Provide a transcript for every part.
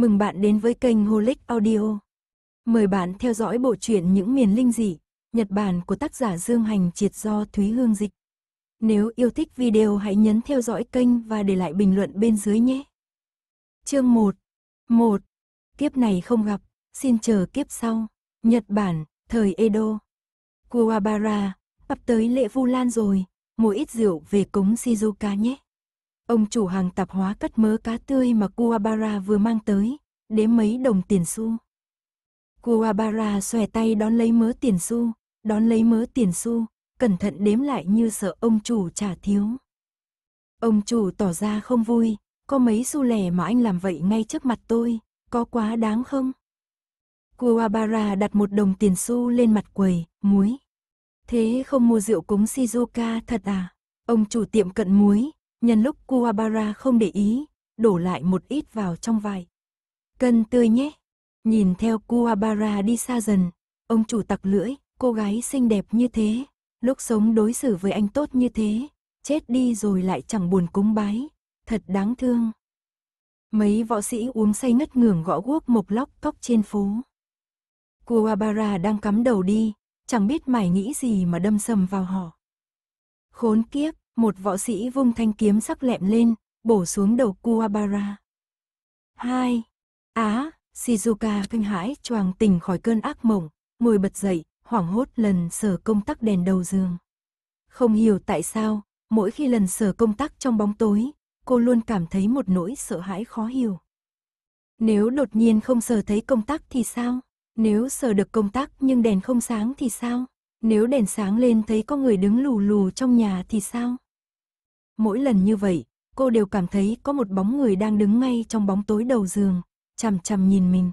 Mừng bạn đến với kênh Holic Audio. Mời bạn theo dõi bộ truyện Những miền linh dị, Nhật Bản của tác giả Dương Hành Triệt do Thúy Hương dịch. Nếu yêu thích video hãy nhấn theo dõi kênh và để lại bình luận bên dưới nhé. Chương 1. 1. Kiếp này không gặp, xin chờ kiếp sau. Nhật Bản, thời Edo. Kuwabara, sắp tới lễ Vu Lan rồi, mua ít rượu về cúng Shizuka nhé. Ông chủ hàng tạp hóa cắt mớ cá tươi mà Kuwabara vừa mang tới, đếm mấy đồng tiền xu. Kuwabara xòe tay đón lấy mớ tiền xu, đón lấy mớ tiền xu, cẩn thận đếm lại như sợ ông chủ trả thiếu. Ông chủ tỏ ra không vui, có mấy xu lẻ mà anh làm vậy ngay trước mặt tôi, có quá đáng không? Kuwabara đặt một đồng tiền xu lên mặt quầy, muối. Thế không mua rượu cúng Shizuka thật à? Ông chủ tiệm cận muối, nhân lúc Kuwabara không để ý, đổ lại một ít vào trong vài. Cân tươi nhé. Nhìn theo Kuwabara đi xa dần, ông chủ tặc lưỡi, cô gái xinh đẹp như thế, lúc sống đối xử với anh tốt như thế, chết đi rồi lại chẳng buồn cúng bái, thật đáng thương. Mấy võ sĩ uống say ngất ngưởng gõ guốc mộc lóc tóc trên phố. Kuwabara đang cắm đầu đi, chẳng biết mải nghĩ gì mà đâm sầm vào họ. Khốn kiếp, một võ sĩ vung thanh kiếm sắc lẹm lên, bổ xuống đầu Kuwabara. Hai, Á, Shizuka kinh hãi choàng tỉnh khỏi cơn ác mộng, ngồi bật dậy, hoảng hốt lần sờ công tắc đèn đầu giường. Không hiểu tại sao, mỗi khi lần sờ công tắc trong bóng tối, cô luôn cảm thấy một nỗi sợ hãi khó hiểu. Nếu đột nhiên không sờ thấy công tắc thì sao? Nếu sờ được công tắc nhưng đèn không sáng thì sao? Nếu đèn sáng lên thấy có người đứng lù lù trong nhà thì sao? Mỗi lần như vậy, cô đều cảm thấy có một bóng người đang đứng ngay trong bóng tối đầu giường, chằm chằm nhìn mình.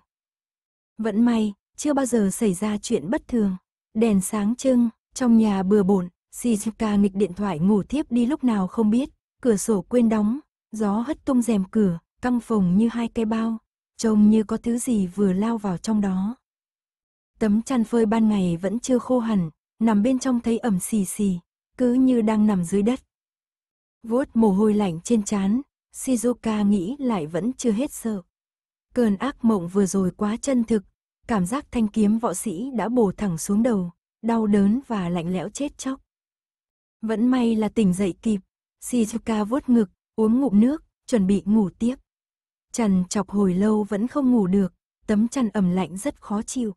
Vẫn may, chưa bao giờ xảy ra chuyện bất thường. Đèn sáng trưng, trong nhà bừa bộn, Shizuka nghịch điện thoại ngủ thiếp đi lúc nào không biết, cửa sổ quên đóng, gió hất tung rèm cửa, căng phòng như hai cái bao, trông như có thứ gì vừa lao vào trong đó. Tấm chăn phơi ban ngày vẫn chưa khô hẳn, nằm bên trong thấy ẩm xì xì, cứ như đang nằm dưới đất vuốt mồ hôi lạnh trên trán, Shizuka nghĩ lại vẫn chưa hết sợ. Cơn ác mộng vừa rồi quá chân thực, cảm giác thanh kiếm võ sĩ đã bổ thẳng xuống đầu, đau đớn và lạnh lẽo chết chóc. Vẫn may là tỉnh dậy kịp, Shizuka vuốt ngực, uống ngụm nước, chuẩn bị ngủ tiếp. Chằn chọc hồi lâu vẫn không ngủ được, tấm chăn ẩm lạnh rất khó chịu.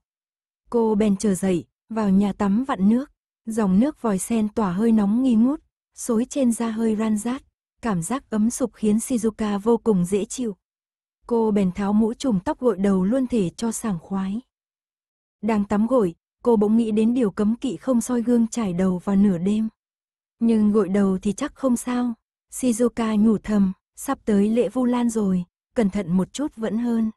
Cô bèn trở dậy, vào nhà tắm vặn nước, dòng nước vòi sen tỏa hơi nóng nghi ngút, xối trên da hơi ran rát, cảm giác ấm sụp khiến Shizuka vô cùng dễ chịu. Cô bèn tháo mũ trùm tóc gội đầu luôn thể cho sảng khoái. Đang tắm gội, cô bỗng nghĩ đến điều cấm kỵ không soi gương trải đầu vào nửa đêm. Nhưng gội đầu thì chắc không sao. Shizuka nhủ thầm, sắp tới lễ Vu Lan rồi, cẩn thận một chút vẫn hơn.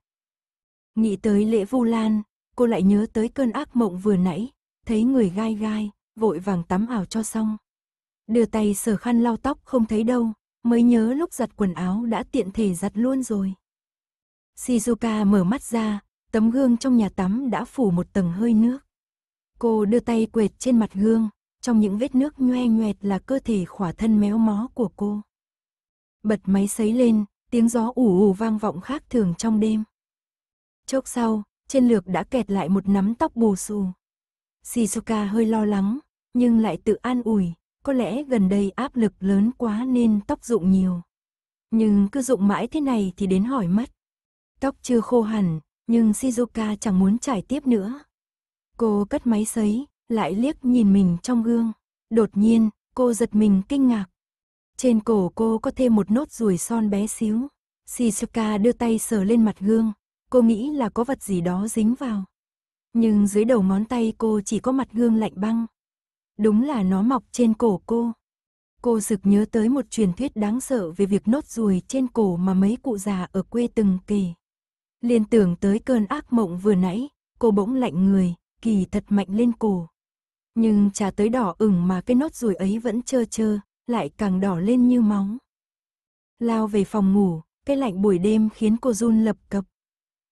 Nghĩ tới lễ Vu Lan, cô lại nhớ tới cơn ác mộng vừa nãy, thấy người gai gai, vội vàng tắm ảo cho xong, Đưa tay sờ khăn lau tóc không thấy đâu, mới nhớ lúc giặt quần áo đã tiện thể giặt luôn rồi. Shizuka mở mắt ra, tấm gương trong nhà tắm đã phủ một tầng hơi nước. Cô đưa tay quệt trên mặt gương, trong những vết nước nhoe nhoẹt là cơ thể khỏa thân méo mó của cô. Bật máy sấy lên, tiếng gió ù ù vang vọng khác thường trong đêm. Chốc sau, trên lược đã kẹt lại một nắm tóc bù xù. Shizuka hơi lo lắng, nhưng lại tự an ủi, có lẽ gần đây áp lực lớn quá nên tóc rụng nhiều. Nhưng cứ rụng mãi thế này thì đến hỏi mất. Tóc chưa khô hẳn, nhưng Shizuka chẳng muốn trải tiếp nữa. Cô cất máy sấy, lại liếc nhìn mình trong gương. Đột nhiên, cô giật mình kinh ngạc. Trên cổ cô có thêm một nốt ruồi son bé xíu. Shizuka đưa tay sờ lên mặt gương. Cô nghĩ là có vật gì đó dính vào. Nhưng dưới đầu ngón tay cô chỉ có mặt gương lạnh băng. Đúng là nó mọc trên cổ cô. Cô sực nhớ tới một truyền thuyết đáng sợ về việc nốt ruồi trên cổ mà mấy cụ già ở quê từng kể. Liên tưởng tới cơn ác mộng vừa nãy, cô bỗng lạnh người, kỳ thật mạnh lên cổ. Nhưng trà tới đỏ ửng mà cái nốt ruồi ấy vẫn trơ trơ, lại càng đỏ lên như máu. Lao về phòng ngủ, cái lạnh buổi đêm khiến cô run lập cập.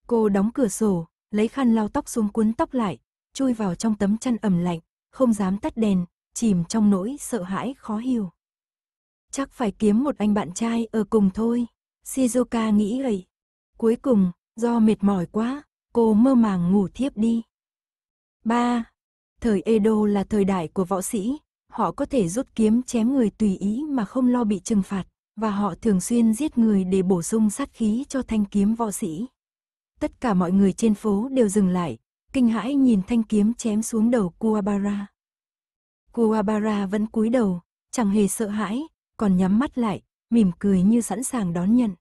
Cô đóng cửa sổ, lấy khăn lau tóc xuống cuốn tóc lại, chui vào trong tấm chăn ẩm lạnh, không dám tắt đèn, chìm trong nỗi sợ hãi khó hiểu. Chắc phải kiếm một anh bạn trai ở cùng thôi, Shizuka nghĩ vậy. Cuối cùng, do mệt mỏi quá, cô mơ màng ngủ thiếp đi. 3. Thời Edo là thời đại của võ sĩ, họ có thể rút kiếm chém người tùy ý mà không lo bị trừng phạt, và họ thường xuyên giết người để bổ sung sát khí cho thanh kiếm võ sĩ. Tất cả mọi người trên phố đều dừng lại, kinh hãi nhìn thanh kiếm chém xuống đầu Kuwabara. Kuwabara vẫn cúi đầu, chẳng hề sợ hãi, còn nhắm mắt lại, mỉm cười như sẵn sàng đón nhận.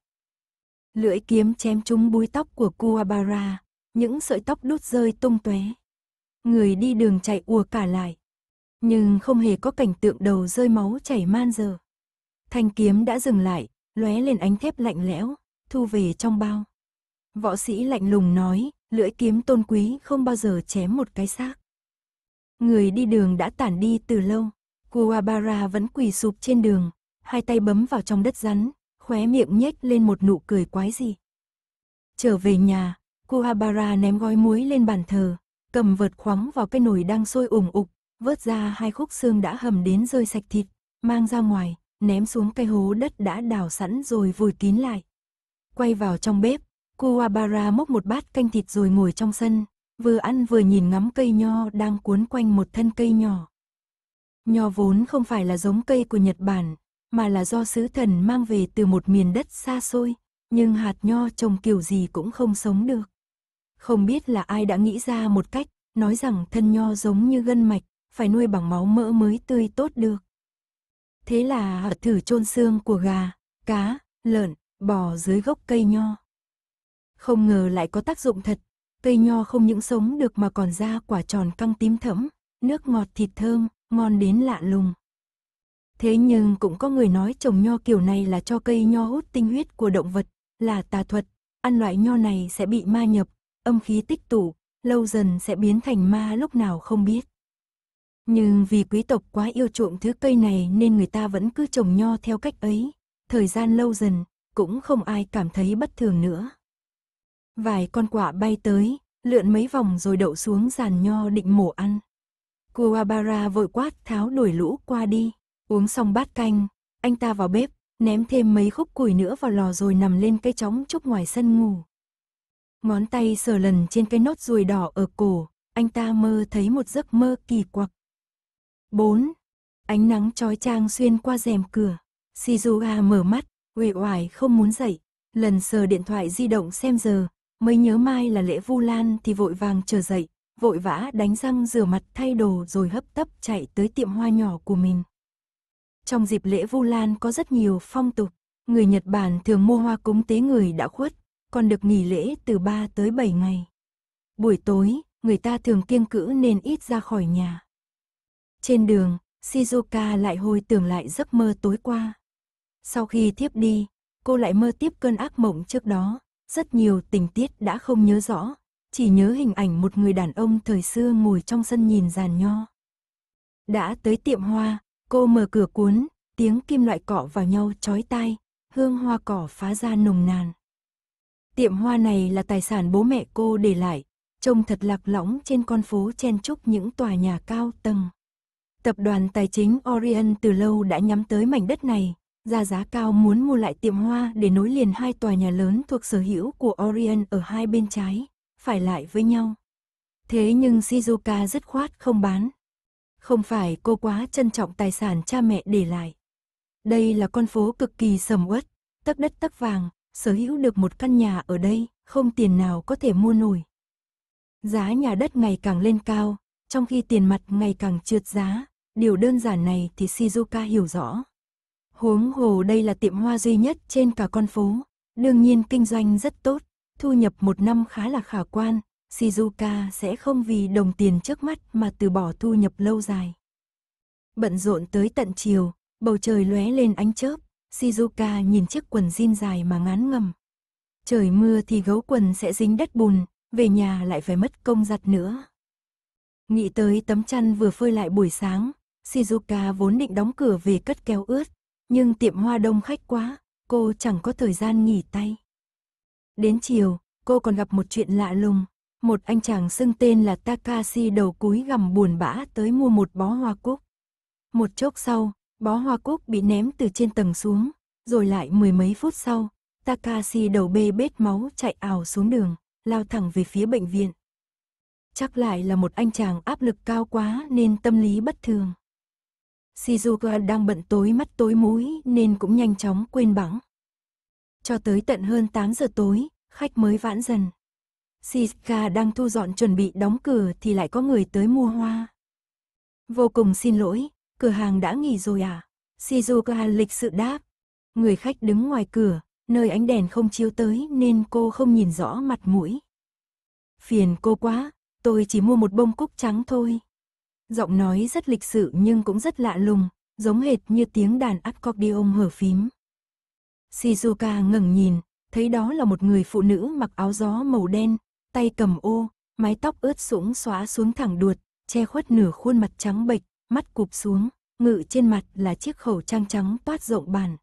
Lưỡi kiếm chém trúng búi tóc của Kuwabara, những sợi tóc đút rơi tung tóe. Người đi đường chạy ùa cả lại, nhưng không hề có cảnh tượng đầu rơi máu chảy man dở. Thanh kiếm đã dừng lại, lóe lên ánh thép lạnh lẽo, thu về trong bao. Võ sĩ lạnh lùng nói, lưỡi kiếm tôn quý không bao giờ chém một cái xác. Người đi đường đã tản đi từ lâu, Kuwabara vẫn quỳ sụp trên đường, hai tay bấm vào trong đất rắn, khóe miệng nhếch lên một nụ cười quái dị. Trở về nhà, Kuwabara ném gói muối lên bàn thờ, cầm vợt khoáng vào cái nồi đang sôi ủng ục, vớt ra hai khúc xương đã hầm đến rơi sạch thịt, mang ra ngoài, ném xuống cái hố đất đã đào sẵn rồi vùi kín lại. Quay vào trong bếp, Kuwabara mốc một bát canh thịt rồi ngồi trong sân, vừa ăn vừa nhìn ngắm cây nho đang cuốn quanh một thân cây nhỏ. Nho vốn không phải là giống cây của Nhật Bản, mà là do sứ thần mang về từ một miền đất xa xôi, nhưng hạt nho trồng kiểu gì cũng không sống được. Không biết là ai đã nghĩ ra một cách, nói rằng thân nho giống như gân mạch, phải nuôi bằng máu mỡ mới tươi tốt được. Thế là thử chôn xương của gà, cá, lợn, bò dưới gốc cây nho. Không ngờ lại có tác dụng thật, cây nho không những sống được mà còn ra quả tròn căng tím thẫm, nước ngọt thịt thơm, ngon đến lạ lùng. Thế nhưng cũng có người nói trồng nho kiểu này là cho cây nho hút tinh huyết của động vật, là tà thuật, ăn loại nho này sẽ bị ma nhập, âm khí tích tụ, lâu dần sẽ biến thành ma lúc nào không biết. Nhưng vì quý tộc quá yêu chuộng thứ cây này nên người ta vẫn cứ trồng nho theo cách ấy, thời gian lâu dần, cũng không ai cảm thấy bất thường nữa. Vài con quạ bay tới, lượn mấy vòng rồi đậu xuống giàn nho định mổ ăn. Kuwabara vội quát tháo đuổi lũ qua đi, uống xong bát canh, anh ta vào bếp, ném thêm mấy khúc củi nữa vào lò rồi nằm lên cây chóng chốc ngoài sân ngủ. Ngón tay sờ lần trên cây nốt ruồi đỏ ở cổ, anh ta mơ thấy một giấc mơ kỳ quặc. 4. Ánh nắng trói trang xuyên qua rèm cửa. Shizuha mở mắt, uể oải không muốn dậy. Lần sờ điện thoại di động xem giờ, mới nhớ mai là lễ Vu Lan thì vội vàng trở dậy, vội vã đánh răng rửa mặt thay đồ rồi hấp tấp chạy tới tiệm hoa nhỏ của mình. Trong dịp lễ Vu Lan có rất nhiều phong tục, người Nhật Bản thường mua hoa cúng tế người đã khuất, còn được nghỉ lễ từ 3 tới 7 ngày. Buổi tối, người ta thường kiêng cữ nên ít ra khỏi nhà. Trên đường, Shizuka lại hồi tưởng lại giấc mơ tối qua. Sau khi thiếp đi, cô lại mơ tiếp cơn ác mộng trước đó. Rất nhiều tình tiết đã không nhớ rõ, chỉ nhớ hình ảnh một người đàn ông thời xưa ngồi trong sân nhìn giàn nho. Đã tới tiệm hoa, cô mở cửa cuốn, tiếng kim loại cọ vào nhau chói tai, hương hoa cỏ phá ra nồng nàn. Tiệm hoa này là tài sản bố mẹ cô để lại, trông thật lạc lõng trên con phố chen chúc những tòa nhà cao tầng. Tập đoàn tài chính Orion từ lâu đã nhắm tới mảnh đất này, ra giá cao muốn mua lại tiệm hoa để nối liền hai tòa nhà lớn thuộc sở hữu của Orion ở hai bên trái, phải lại với nhau. Thế nhưng Shizuka dứt khoát không bán. Không phải cô quá trân trọng tài sản cha mẹ để lại. Đây là con phố cực kỳ sầm uất, tấc đất tấc vàng, sở hữu được một căn nhà ở đây, không tiền nào có thể mua nổi. Giá nhà đất ngày càng lên cao, trong khi tiền mặt ngày càng trượt giá, điều đơn giản này thì Shizuka hiểu rõ. Huống hồ đây là tiệm hoa duy nhất trên cả con phố, đương nhiên kinh doanh rất tốt, thu nhập một năm khá là khả quan, Shizuka sẽ không vì đồng tiền trước mắt mà từ bỏ thu nhập lâu dài. Bận rộn tới tận chiều, bầu trời lóe lên ánh chớp, Shizuka nhìn chiếc quần jean dài mà ngán ngầm. Trời mưa thì gấu quần sẽ dính đất bùn, về nhà lại phải mất công giặt nữa. Nghĩ tới tấm chăn vừa phơi lại buổi sáng, Shizuka vốn định đóng cửa về cất keo ướt, nhưng tiệm hoa đông khách quá, cô chẳng có thời gian nghỉ tay. Đến chiều, cô còn gặp một chuyện lạ lùng. Một anh chàng xưng tên là Takashi đầu cúi gằm buồn bã tới mua một bó hoa cúc. Một chốc sau, bó hoa cúc bị ném từ trên tầng xuống, rồi lại mười mấy phút sau, Takashi đầu bê bết máu chạy ảo xuống đường, lao thẳng về phía bệnh viện. Chắc lại là một anh chàng áp lực cao quá nên tâm lý bất thường. Shizuka đang bận tối mắt tối mũi nên cũng nhanh chóng quên bẵng. Cho tới tận hơn 8 giờ tối, khách mới vãn dần. Shizuka đang thu dọn chuẩn bị đóng cửa thì lại có người tới mua hoa. Vô cùng xin lỗi, cửa hàng đã nghỉ rồi à? Shizuka lịch sự đáp. Người khách đứng ngoài cửa, nơi ánh đèn không chiếu tới nên cô không nhìn rõ mặt mũi. Phiền cô quá, tôi chỉ mua một bông cúc trắng thôi giọng nói rất lịch sự nhưng cũng rất lạ lùng, giống hệt như tiếng đàn accordion hở phím. Shizuka ngẩng nhìn, thấy đó là một người phụ nữ mặc áo gió màu đen, tay cầm ô, mái tóc ướt sũng xóa xuống thẳng đuột, che khuất nửa khuôn mặt trắng bệch, mắt cụp xuống, ngự trên mặt là chiếc khẩu trang trắng toát rộng bàn.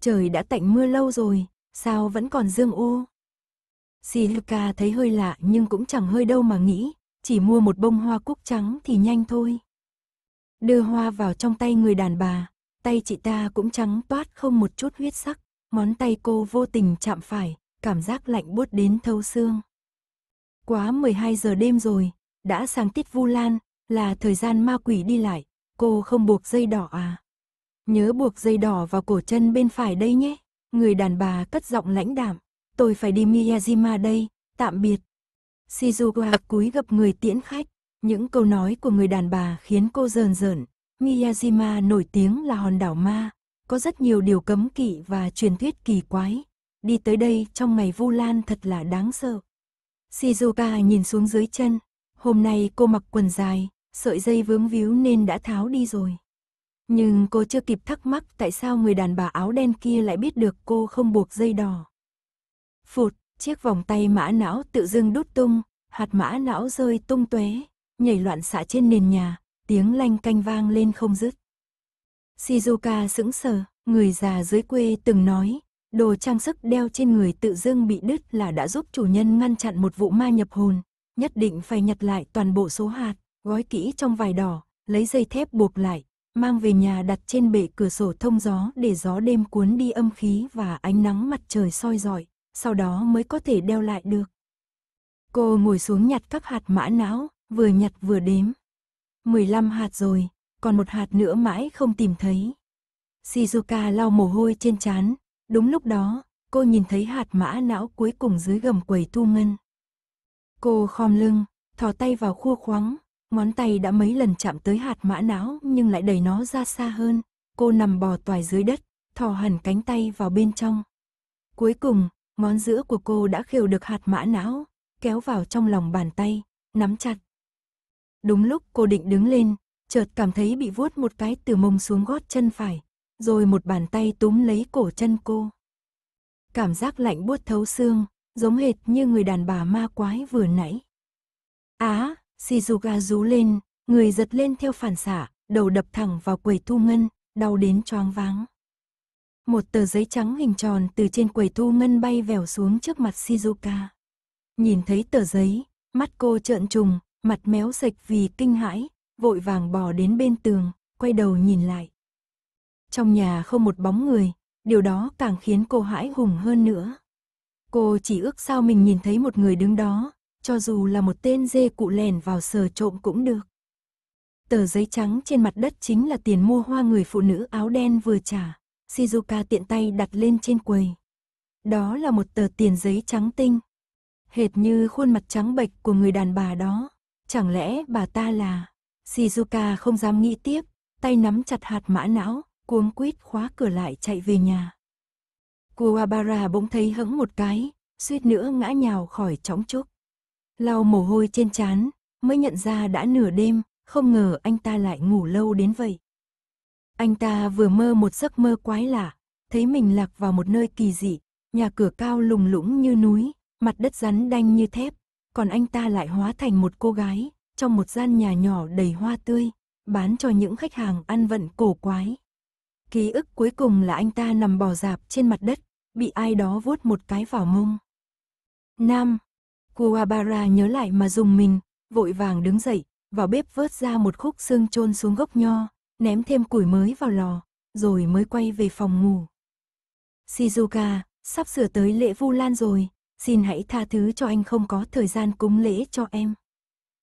Trời đã tạnh mưa lâu rồi, sao vẫn còn dương ô? Shizuka thấy hơi lạ nhưng cũng chẳng hơi đâu mà nghĩ, chỉ mua một bông hoa cúc trắng thì nhanh thôi. Đưa hoa vào trong tay người đàn bà, tay chị ta cũng trắng toát không một chút huyết sắc, món tay cô vô tình chạm phải, cảm giác lạnh buốt đến thấu xương. Quá 12 giờ đêm rồi, đã sang tiết vu lan, là thời gian ma quỷ đi lại, cô không buộc dây đỏ à? Nhớ buộc dây đỏ vào cổ chân bên phải đây nhé, người đàn bà cất giọng lãnh đạm, tôi phải đi Miyajima đây, tạm biệt. Shizuka cúi gặp người tiễn khách. Những câu nói của người đàn bà khiến cô rờn rợn. Miyajima nổi tiếng là hòn đảo ma. Có rất nhiều điều cấm kỵ và truyền thuyết kỳ quái. Đi tới đây trong ngày vu lan thật là đáng sợ. Shizuka nhìn xuống dưới chân. Hôm nay cô mặc quần dài, sợi dây vướng víu nên đã tháo đi rồi. Nhưng cô chưa kịp thắc mắc tại sao người đàn bà áo đen kia lại biết được cô không buộc dây đỏ. Phụt, Chiếc vòng tay mã não tự dưng đút tung, hạt mã não rơi tung tuế, nhảy loạn xạ trên nền nhà, tiếng lanh canh vang lên không dứt. Shizuka sững sờ, người già dưới quê từng nói, đồ trang sức đeo trên người tự dưng bị đứt là đã giúp chủ nhân ngăn chặn một vụ ma nhập hồn, nhất định phải nhặt lại toàn bộ số hạt, gói kỹ trong vải đỏ, lấy dây thép buộc lại, mang về nhà đặt trên bệ cửa sổ thông gió để gió đêm cuốn đi âm khí và ánh nắng mặt trời soi rọi sau đó mới có thể đeo lại được. Cô ngồi xuống nhặt các hạt mã não, vừa nhặt vừa đếm. 15 hạt rồi, còn một hạt nữa mãi không tìm thấy. Shizuka lau mồ hôi trên trán, đúng lúc đó, cô nhìn thấy hạt mã não cuối cùng dưới gầm quầy thu ngân. Cô khom lưng, thò tay vào khua khoáng, ngón tay đã mấy lần chạm tới hạt mã não nhưng lại đẩy nó ra xa hơn. Cô nằm bò toài dưới đất, thò hẳn cánh tay vào bên trong. Cuối cùng, Ngón giữa của cô đã khều được hạt mã não, kéo vào trong lòng bàn tay, nắm chặt. Đúng lúc cô định đứng lên, chợt cảm thấy bị vuốt một cái từ mông xuống gót chân phải, rồi một bàn tay túm lấy cổ chân cô. Cảm giác lạnh buốt thấu xương, giống hệt như người đàn bà ma quái vừa nãy. Á, shizuka rú lên, người giật lên theo phản xạ, đầu đập thẳng vào quầy thu ngân, đau đến choáng váng một tờ giấy trắng hình tròn từ trên quầy thu ngân bay vèo xuống trước mặt Shizuka. Nhìn thấy tờ giấy, mắt cô trợn trùng, mặt méo sạch vì kinh hãi, vội vàng bò đến bên tường, quay đầu nhìn lại. Trong nhà không một bóng người, điều đó càng khiến cô hãi hùng hơn nữa. Cô chỉ ước sao mình nhìn thấy một người đứng đó, cho dù là một tên dê cụ lèn vào sờ trộm cũng được. Tờ giấy trắng trên mặt đất chính là tiền mua hoa người phụ nữ áo đen vừa trả. Shizuka tiện tay đặt lên trên quầy. Đó là một tờ tiền giấy trắng tinh. Hệt như khuôn mặt trắng bệch của người đàn bà đó. Chẳng lẽ bà ta là... Shizuka không dám nghĩ tiếp, tay nắm chặt hạt mã não, cuống quýt khóa cửa lại chạy về nhà. Kuwabara bỗng thấy hững một cái, suýt nữa ngã nhào khỏi chóng trúc. Lau mồ hôi trên trán, mới nhận ra đã nửa đêm, không ngờ anh ta lại ngủ lâu đến vậy. Anh ta vừa mơ một giấc mơ quái lạ, thấy mình lạc vào một nơi kỳ dị, nhà cửa cao lùng lũng như núi, mặt đất rắn đanh như thép, còn anh ta lại hóa thành một cô gái, trong một gian nhà nhỏ đầy hoa tươi, bán cho những khách hàng ăn vận cổ quái. Ký ức cuối cùng là anh ta nằm bò dạp trên mặt đất, bị ai đó vuốt một cái vào mông. Nam, Kuwabara nhớ lại mà dùng mình, vội vàng đứng dậy, vào bếp vớt ra một khúc xương chôn xuống gốc nho, ném thêm củi mới vào lò, rồi mới quay về phòng ngủ. Shizuka, sắp sửa tới lễ Vu Lan rồi, xin hãy tha thứ cho anh không có thời gian cúng lễ cho em.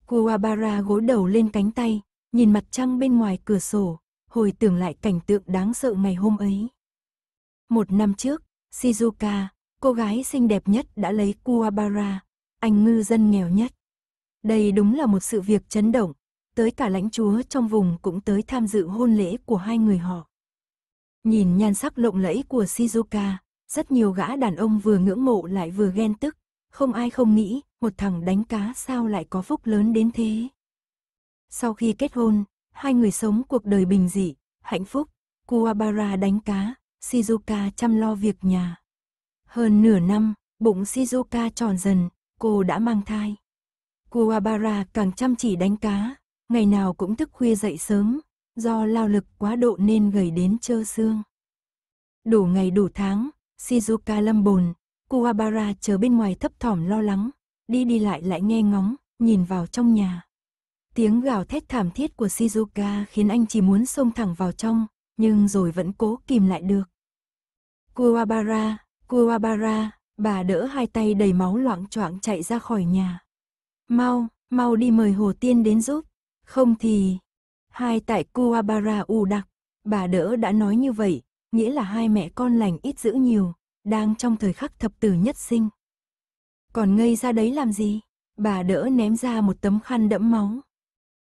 Kuwabara gối đầu lên cánh tay, nhìn mặt trăng bên ngoài cửa sổ, hồi tưởng lại cảnh tượng đáng sợ ngày hôm ấy. Một năm trước, Shizuka, cô gái xinh đẹp nhất đã lấy Kuwabara, anh ngư dân nghèo nhất. Đây đúng là một sự việc chấn động, tới cả lãnh chúa trong vùng cũng tới tham dự hôn lễ của hai người họ. Nhìn nhan sắc lộng lẫy của Shizuka, rất nhiều gã đàn ông vừa ngưỡng mộ lại vừa ghen tức, không ai không nghĩ, một thằng đánh cá sao lại có phúc lớn đến thế. Sau khi kết hôn, hai người sống cuộc đời bình dị, hạnh phúc, Kuwabara đánh cá, Shizuka chăm lo việc nhà. Hơn nửa năm, bụng Shizuka tròn dần, cô đã mang thai. Kuwabara càng chăm chỉ đánh cá, ngày nào cũng thức khuya dậy sớm, do lao lực quá độ nên gầy đến trơ xương. Đủ ngày đủ tháng, Shizuka lâm bồn, Kuwabara chờ bên ngoài thấp thỏm lo lắng, đi đi lại lại nghe ngóng, nhìn vào trong nhà. Tiếng gào thét thảm thiết của Shizuka khiến anh chỉ muốn xông thẳng vào trong, nhưng rồi vẫn cố kìm lại được. Kuwabara, Kuwabara, bà đỡ hai tay đầy máu loạn choạng chạy ra khỏi nhà. Mau, mau đi mời Hồ Tiên đến giúp. Không thì, hai tại Kuabara U đặc, bà đỡ đã nói như vậy, nghĩa là hai mẹ con lành ít giữ nhiều, đang trong thời khắc thập tử nhất sinh. Còn ngây ra đấy làm gì? Bà đỡ ném ra một tấm khăn đẫm máu.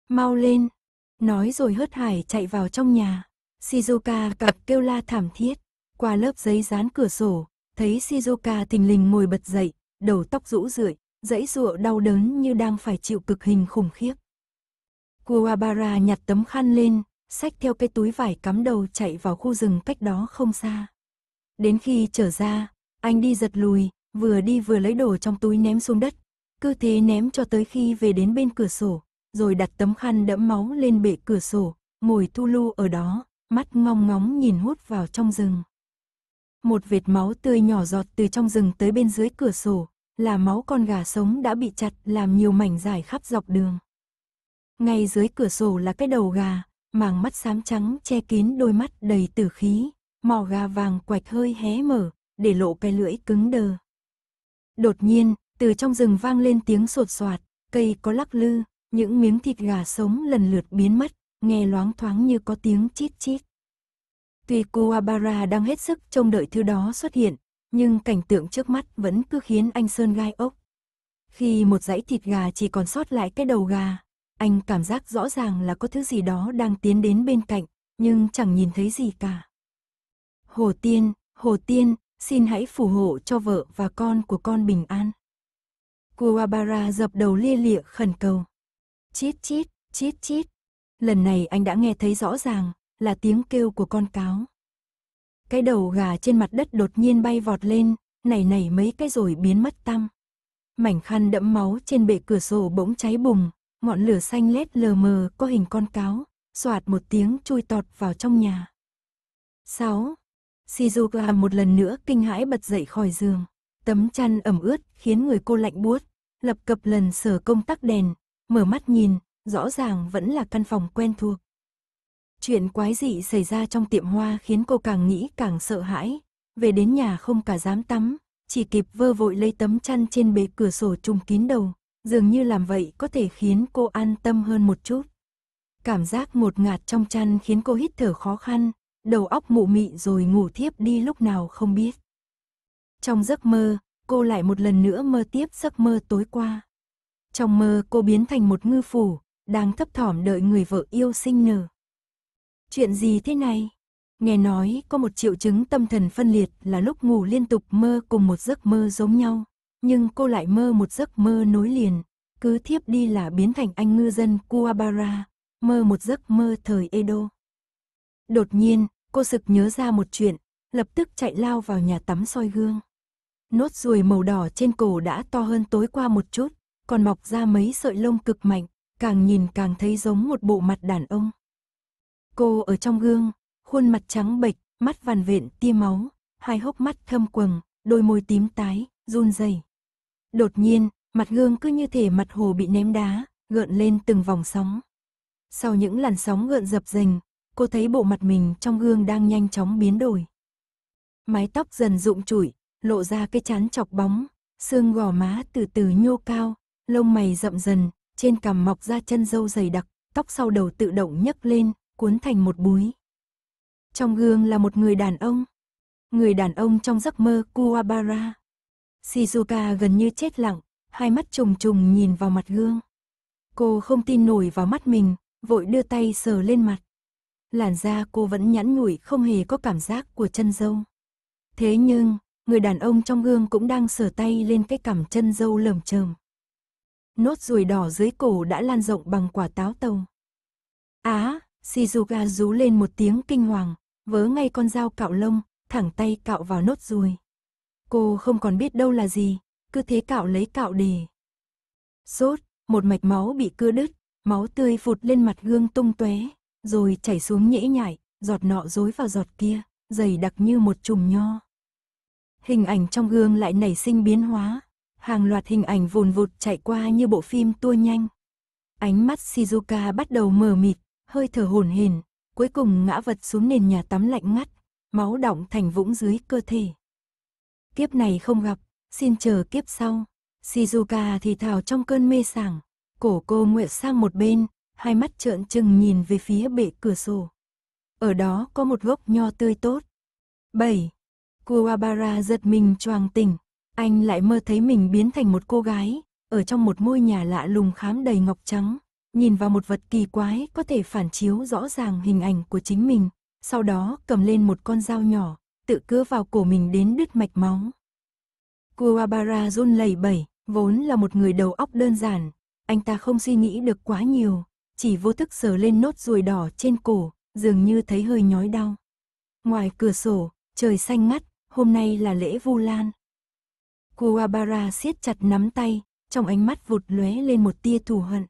Mau lên, nói rồi hớt hải chạy vào trong nhà. Shizuka cặp kêu la thảm thiết, qua lớp giấy dán cửa sổ, thấy Shizuka thình lình ngồi bật dậy, đầu tóc rũ rượi, dãy ruộ đau đớn như đang phải chịu cực hình khủng khiếp. Kuwabara nhặt tấm khăn lên, xách theo cái túi vải cắm đầu chạy vào khu rừng cách đó không xa. Đến khi trở ra, anh đi giật lùi, vừa đi vừa lấy đồ trong túi ném xuống đất, cứ thế ném cho tới khi về đến bên cửa sổ, rồi đặt tấm khăn đẫm máu lên bệ cửa sổ, ngồi thu lu ở đó, mắt ngong ngóng nhìn hút vào trong rừng. Một vệt máu tươi nhỏ giọt từ trong rừng tới bên dưới cửa sổ, là máu con gà sống đã bị chặt làm nhiều mảnh dài khắp dọc đường ngay dưới cửa sổ là cái đầu gà, màng mắt xám trắng che kín đôi mắt đầy tử khí, mỏ gà vàng quạch hơi hé mở, để lộ cái lưỡi cứng đờ. Đột nhiên, từ trong rừng vang lên tiếng sột soạt, cây có lắc lư, những miếng thịt gà sống lần lượt biến mất, nghe loáng thoáng như có tiếng chít chít. Tuy Kuwabara đang hết sức trông đợi thứ đó xuất hiện, nhưng cảnh tượng trước mắt vẫn cứ khiến anh Sơn gai ốc. Khi một dãy thịt gà chỉ còn sót lại cái đầu gà, anh cảm giác rõ ràng là có thứ gì đó đang tiến đến bên cạnh, nhưng chẳng nhìn thấy gì cả. Hồ Tiên, Hồ Tiên, xin hãy phù hộ cho vợ và con của con bình an. Kuwabara dập đầu lia lịa khẩn cầu. Chít chít, chít chít. Lần này anh đã nghe thấy rõ ràng, là tiếng kêu của con cáo. Cái đầu gà trên mặt đất đột nhiên bay vọt lên, nảy nảy mấy cái rồi biến mất tăm. Mảnh khăn đẫm máu trên bệ cửa sổ bỗng cháy bùng, Ngọn lửa xanh lét lờ mờ có hình con cáo, soạt một tiếng chui tọt vào trong nhà. 6. Shizuka một lần nữa kinh hãi bật dậy khỏi giường. Tấm chăn ẩm ướt khiến người cô lạnh buốt, lập cập lần sờ công tắc đèn, mở mắt nhìn, rõ ràng vẫn là căn phòng quen thuộc. Chuyện quái dị xảy ra trong tiệm hoa khiến cô càng nghĩ càng sợ hãi, về đến nhà không cả dám tắm, chỉ kịp vơ vội lấy tấm chăn trên bề cửa sổ trùng kín đầu, dường như làm vậy có thể khiến cô an tâm hơn một chút. Cảm giác một ngạt trong chăn khiến cô hít thở khó khăn, đầu óc mụ mị rồi ngủ thiếp đi lúc nào không biết. Trong giấc mơ, cô lại một lần nữa mơ tiếp giấc mơ tối qua. Trong mơ cô biến thành một ngư phủ, đang thấp thỏm đợi người vợ yêu sinh nở. Chuyện gì thế này? Nghe nói có một triệu chứng tâm thần phân liệt là lúc ngủ liên tục mơ cùng một giấc mơ giống nhau nhưng cô lại mơ một giấc mơ nối liền, cứ thiếp đi là biến thành anh ngư dân Kuwabara, mơ một giấc mơ thời Edo. Đột nhiên, cô sực nhớ ra một chuyện, lập tức chạy lao vào nhà tắm soi gương. Nốt ruồi màu đỏ trên cổ đã to hơn tối qua một chút, còn mọc ra mấy sợi lông cực mạnh, càng nhìn càng thấy giống một bộ mặt đàn ông. Cô ở trong gương, khuôn mặt trắng bệch, mắt vằn vện tia máu, hai hốc mắt thâm quầng, đôi môi tím tái, run rẩy. Đột nhiên, mặt gương cứ như thể mặt hồ bị ném đá, gợn lên từng vòng sóng. Sau những làn sóng gợn dập dềnh, cô thấy bộ mặt mình trong gương đang nhanh chóng biến đổi. Mái tóc dần rụng trụi, lộ ra cái chán chọc bóng, xương gò má từ từ nhô cao, lông mày rậm dần, trên cằm mọc ra chân râu dày đặc, tóc sau đầu tự động nhấc lên, cuốn thành một búi. Trong gương là một người đàn ông. Người đàn ông trong giấc mơ Kuwabara. Shizuka gần như chết lặng, hai mắt trùng trùng nhìn vào mặt gương. Cô không tin nổi vào mắt mình, vội đưa tay sờ lên mặt. Làn da cô vẫn nhẵn nhủi không hề có cảm giác của chân dâu. Thế nhưng, người đàn ông trong gương cũng đang sờ tay lên cái cằm chân dâu lởm chởm. Nốt ruồi đỏ dưới cổ đã lan rộng bằng quả táo tàu. Á, à, Shizuka rú lên một tiếng kinh hoàng, vớ ngay con dao cạo lông, thẳng tay cạo vào nốt ruồi. Cô không còn biết đâu là gì, cứ thế cạo lấy cạo để. Sốt, một mạch máu bị cưa đứt, máu tươi phụt lên mặt gương tung tóe, rồi chảy xuống nhễ nhại, giọt nọ dối vào giọt kia, dày đặc như một chùm nho. Hình ảnh trong gương lại nảy sinh biến hóa, hàng loạt hình ảnh vùn vụt chạy qua như bộ phim tua nhanh. Ánh mắt Shizuka bắt đầu mờ mịt, hơi thở hồn hển, cuối cùng ngã vật xuống nền nhà tắm lạnh ngắt, máu đọng thành vũng dưới cơ thể, kiếp này không gặp, xin chờ kiếp sau. Shizuka thì thào trong cơn mê sảng, cổ cô nguyệt sang một bên, hai mắt trợn trừng nhìn về phía bệ cửa sổ. Ở đó có một gốc nho tươi tốt. 7. Kuwabara giật mình choàng tỉnh, anh lại mơ thấy mình biến thành một cô gái, ở trong một ngôi nhà lạ lùng khám đầy ngọc trắng, nhìn vào một vật kỳ quái có thể phản chiếu rõ ràng hình ảnh của chính mình, sau đó cầm lên một con dao nhỏ, tự cưa vào cổ mình đến đứt mạch máu. Kuwabara run lẩy bẩy, vốn là một người đầu óc đơn giản, anh ta không suy nghĩ được quá nhiều, chỉ vô thức sờ lên nốt ruồi đỏ trên cổ, dường như thấy hơi nhói đau. Ngoài cửa sổ, trời xanh ngắt, hôm nay là lễ Vu Lan. Kuwabara siết chặt nắm tay, trong ánh mắt vụt lóe lên một tia thù hận.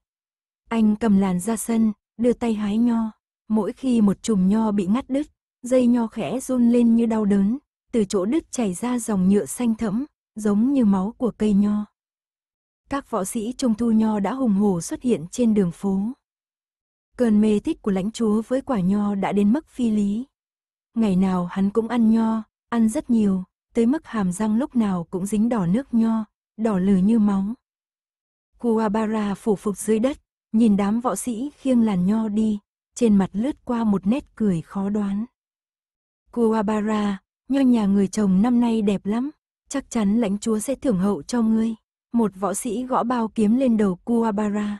Anh cầm làn ra sân, đưa tay hái nho, mỗi khi một chùm nho bị ngắt đứt, dây nho khẽ run lên như đau đớn, từ chỗ đứt chảy ra dòng nhựa xanh thẫm, giống như máu của cây nho. Các võ sĩ trung thu nho đã hùng hổ xuất hiện trên đường phố. Cơn mê thích của lãnh chúa với quả nho đã đến mức phi lý. Ngày nào hắn cũng ăn nho, ăn rất nhiều, tới mức hàm răng lúc nào cũng dính đỏ nước nho, đỏ lử như máu. Kuwabara phủ phục dưới đất, nhìn đám võ sĩ khiêng làn nho đi, trên mặt lướt qua một nét cười khó đoán. Kuwabara, nho nhà người chồng năm nay đẹp lắm, chắc chắn lãnh chúa sẽ thưởng hậu cho ngươi. Một võ sĩ gõ bao kiếm lên đầu Kuwabara.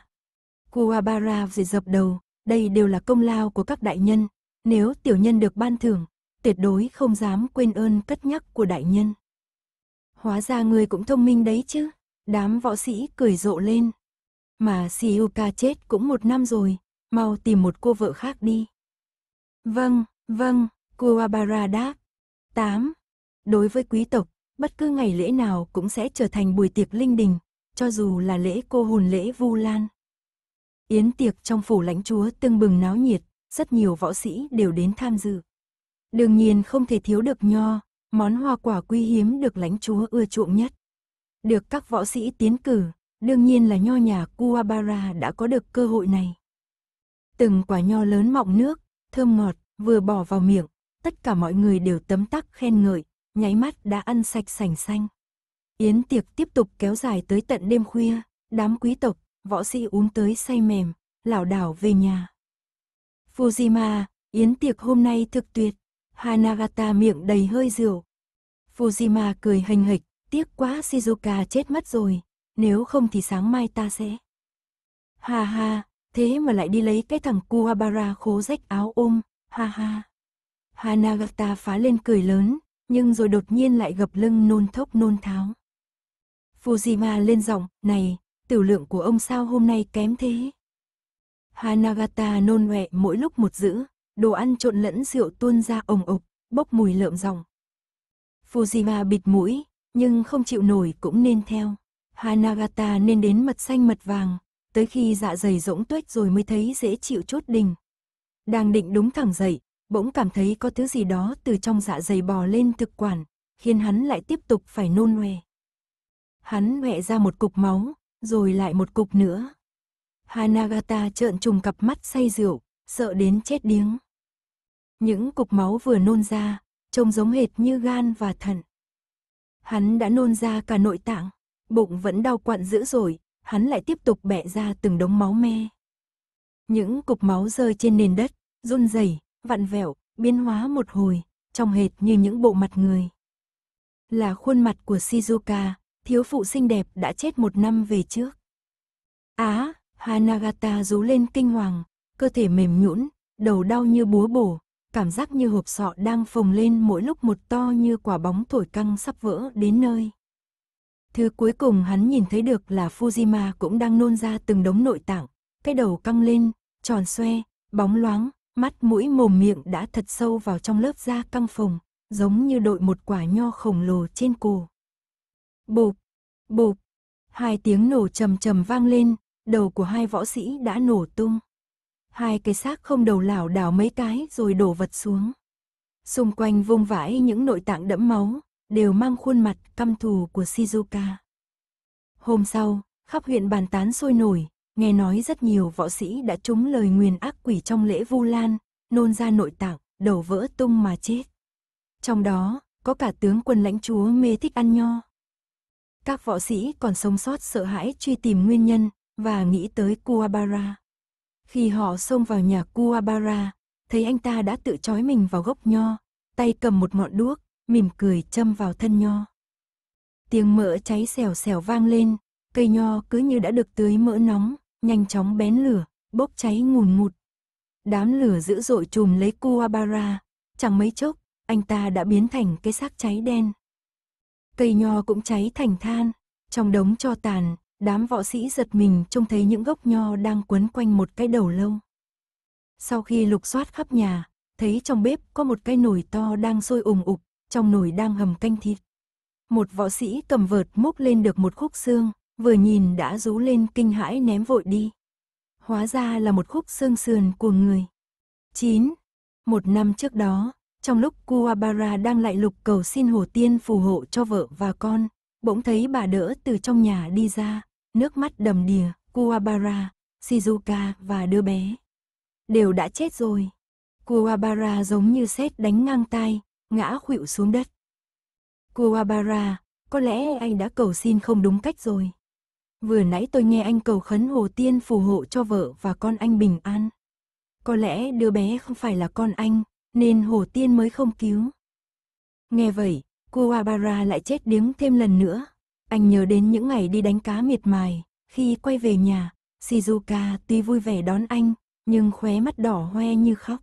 Kuwabara dì dập đầu, đây đều là công lao của các đại nhân. Nếu tiểu nhân được ban thưởng, tuyệt đối không dám quên ơn cất nhắc của đại nhân. Hóa ra ngươi cũng thông minh đấy chứ, đám võ sĩ cười rộ lên. Mà Siuka chết cũng một năm rồi, mau tìm một cô vợ khác đi. Vâng, vâng, Kuwabara đáp. 8. Đối với quý tộc, bất cứ ngày lễ nào cũng sẽ trở thành buổi tiệc linh đình, cho dù là lễ cô hồn lễ Vu Lan. Yến tiệc trong phủ lãnh chúa tương bừng náo nhiệt, rất nhiều võ sĩ đều đến tham dự. Đương nhiên không thể thiếu được nho, món hoa quả quý hiếm được lãnh chúa ưa chuộng nhất. Được các võ sĩ tiến cử, đương nhiên là nho nhà Kuwabara đã có được cơ hội này. Từng quả nho lớn mọng nước, thơm ngọt, vừa bỏ vào miệng, tất cả mọi người đều tấm tắc khen ngợi, nháy mắt đã ăn sạch sành xanh. Yến tiệc tiếp tục kéo dài tới tận đêm khuya, đám quý tộc, võ sĩ uống tới say mềm, lảo đảo về nhà. Fujima, yến tiệc hôm nay thực tuyệt, Hanagata miệng đầy hơi rượu. Fujima cười hành hịch, tiếc quá Shizuka chết mất rồi, nếu không thì sáng mai ta sẽ. Ha ha, thế mà lại đi lấy cái thằng Kuwabara khố rách áo ôm, ha ha. Hanagata phá lên cười lớn, nhưng rồi đột nhiên lại gập lưng nôn thốc nôn tháo. Fujima lên giọng, này, tiểu lượng của ông sao hôm nay kém thế? Hanagata nôn ọe mỗi lúc một dữ, đồ ăn trộn lẫn rượu tuôn ra ồng ộc, bốc mùi lợm giọng. Fujima bịt mũi, nhưng không chịu nổi cũng nên theo. Hanagata nên đến mật xanh mật vàng, tới khi dạ dày rỗng tuếch rồi mới thấy dễ chịu chốt đình. Đang định đúng thẳng dậy, bỗng cảm thấy có thứ gì đó từ trong dạ dày bò lên thực quản, khiến hắn lại tiếp tục phải nôn nòe. Hắn hẹ ra một cục máu, rồi lại một cục nữa. Hanagata trợn trùng cặp mắt say rượu, sợ đến chết điếng. Những cục máu vừa nôn ra, trông giống hệt như gan và thận. Hắn đã nôn ra cả nội tạng, bụng vẫn đau quặn dữ rồi, hắn lại tiếp tục bẻ ra từng đống máu me. Những cục máu rơi trên nền đất, run rẩy, vặn vẹo, biến hóa một hồi, trong hệt như những bộ mặt người. Là khuôn mặt của Shizuka, thiếu phụ xinh đẹp đã chết một năm về trước. Á, Hanagata rú lên kinh hoàng, cơ thể mềm nhũn, đầu đau như búa bổ, cảm giác như hộp sọ đang phồng lên mỗi lúc một to như quả bóng thổi căng sắp vỡ đến nơi. Thứ cuối cùng hắn nhìn thấy được là Fujima cũng đang nôn ra từng đống nội tạng, cái đầu căng lên, tròn xoe, bóng loáng, mắt mũi mồm miệng đã thật sâu vào trong lớp da căng phồng, giống như đội một quả nho khổng lồ trên cổ. Bụp, bụp, hai tiếng nổ trầm trầm vang lên, đầu của hai võ sĩ đã nổ tung. Hai cái xác không đầu lảo đảo mấy cái rồi đổ vật xuống. Xung quanh vung vãi những nội tạng đẫm máu, đều mang khuôn mặt căm thù của Shizuka. Hôm sau, khắp huyện bàn tán sôi nổi, nghe nói rất nhiều võ sĩ đã trúng lời nguyền ác quỷ trong lễ Vu Lan, nôn ra nội tạng, đầu vỡ tung mà chết. Trong đó, có cả tướng quân lãnh chúa mê thích ăn nho. Các võ sĩ còn sống sót sợ hãi truy tìm nguyên nhân và nghĩ tới Kuwabara. Khi họ xông vào nhà Kuwabara, thấy anh ta đã tự trói mình vào gốc nho, tay cầm một ngọn đuốc, mỉm cười châm vào thân nho. Tiếng mỡ cháy xèo xèo vang lên, cây nho cứ như đã được tưới mỡ nóng, nhanh chóng bén lửa, bốc cháy ngùn ngụt. Đám lửa dữ dội trùm lấy Kuwabara, chẳng mấy chốc, anh ta đã biến thành cái xác cháy đen. Cây nho cũng cháy thành than, trong đống cho tàn, đám võ sĩ giật mình trông thấy những gốc nho đang quấn quanh một cái đầu lâu. Sau khi lục soát khắp nhà, thấy trong bếp có một cái nồi to đang sôi ủng ục, trong nồi đang hầm canh thịt. Một võ sĩ cầm vợt múc lên được một khúc xương, vừa nhìn đã rú lên kinh hãi ném vội đi. Hóa ra là một khúc xương sườn của người. 9. Một năm trước đó, trong lúc Kuwabara đang lại lục cầu xin Hồ Tiên phù hộ cho vợ và con, bỗng thấy bà đỡ từ trong nhà đi ra, nước mắt đầm đìa, Kuwabara, Shizuka và đứa bé. Đều đã chết rồi. Kuwabara giống như sét đánh ngang tay ngã khuỵu xuống đất. Kuwabara, có lẽ anh đã cầu xin không đúng cách rồi. Vừa nãy tôi nghe anh cầu khấn Hồ Tiên phù hộ cho vợ và con anh bình an. Có lẽ đứa bé không phải là con anh, nên Hồ Tiên mới không cứu. Nghe vậy, Kuwabara lại chết điếng thêm lần nữa. Anh nhớ đến những ngày đi đánh cá miệt mài, khi quay về nhà, Shizuka tuy vui vẻ đón anh, nhưng khóe mắt đỏ hoe như khóc.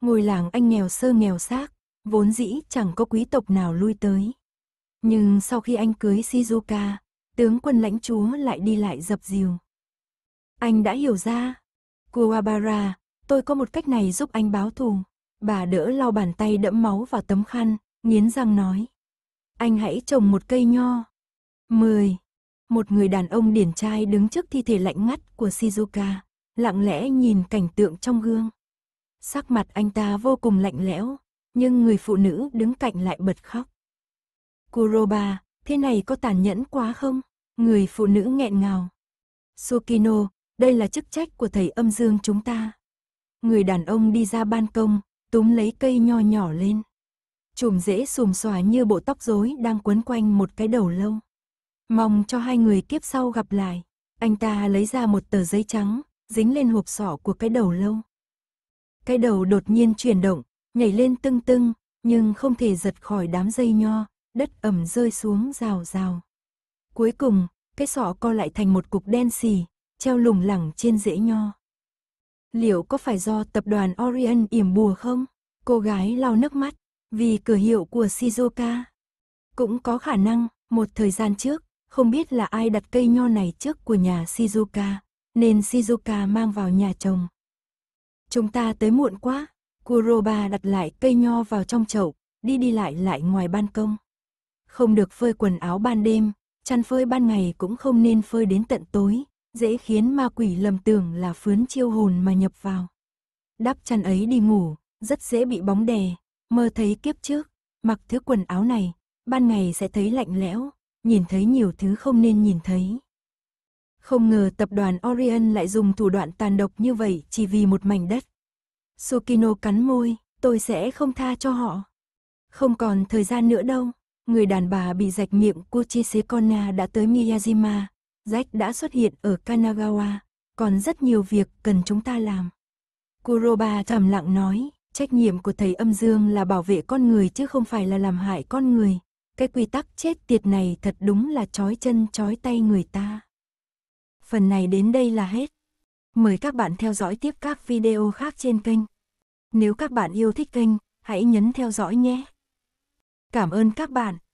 Ngôi làng anh nghèo sơ nghèo xác, vốn dĩ chẳng có quý tộc nào lui tới. Nhưng sau khi anh cưới Shizuka, Tướng quân lãnh chúa lại đi lại dập dìu. Anh đã hiểu ra. Kuwabara, tôi có một cách này giúp anh báo thù. Bà đỡ lau bàn tay đẫm máu vào tấm khăn, nghiến răng nói. Anh hãy trồng một cây nho. 10. Một người đàn ông điển trai đứng trước thi thể lạnh ngắt của Shizuka, lặng lẽ nhìn cảnh tượng trong gương. Sắc mặt anh ta vô cùng lạnh lẽo, nhưng người phụ nữ đứng cạnh lại bật khóc. Kuroba, thế này có tàn nhẫn quá không? Người phụ nữ nghẹn ngào. Sukino, đây là chức trách của thầy âm dương chúng ta. Người đàn ông đi ra ban công, túm lấy cây nho nhỏ lên. Chùm rễ xùm xòa như bộ tóc rối đang quấn quanh một cái đầu lâu. Mong cho hai người kiếp sau gặp lại. Anh ta lấy ra một tờ giấy trắng, dính lên hộp sọ của cái đầu lâu. Cái đầu đột nhiên chuyển động, nhảy lên tưng tưng, nhưng không thể giật khỏi đám dây nho, đất ẩm rơi xuống rào rào. Cuối cùng, cái sọ co lại thành một cục đen xì, treo lủng lẳng trên rễ nho. Liệu có phải do tập đoàn Orion yểm bùa không? Cô gái lau nước mắt, vì cửa hiệu của Shizuka. Cũng có khả năng, một thời gian trước, không biết là ai đặt cây nho này trước của nhà Shizuka, nên Shizuka mang vào nhà chồng. Chúng ta tới muộn quá, Kuroba đặt lại cây nho vào trong chậu, đi đi lại lại ngoài ban công. Không được phơi quần áo ban đêm, chăn phơi ban ngày cũng không nên phơi đến tận tối, dễ khiến ma quỷ lầm tưởng là phướn chiêu hồn mà nhập vào. Đắp chăn ấy đi ngủ, rất dễ bị bóng đè, mơ thấy kiếp trước, mặc thứ quần áo này, ban ngày sẽ thấy lạnh lẽo, nhìn thấy nhiều thứ không nên nhìn thấy. Không ngờ tập đoàn Orion lại dùng thủ đoạn tàn độc như vậy chỉ vì một mảnh đất. Sukino cắn môi, tôi sẽ không tha cho họ. Không còn thời gian nữa đâu người đàn bà bị rạch miệng Kuchise Konna đã tới Miyajima, Jack đã xuất hiện ở Kanagawa, còn rất nhiều việc cần chúng ta làm. Kuroba trầm lặng nói, trách nhiệm của thầy âm dương là bảo vệ con người chứ không phải là làm hại con người. Cái quy tắc chết tiệt này thật đúng là chói chân chói tay người ta. Phần này đến đây là hết. Mời các bạn theo dõi tiếp các video khác trên kênh. Nếu các bạn yêu thích kênh, hãy nhấn theo dõi nhé. Cảm ơn các bạn.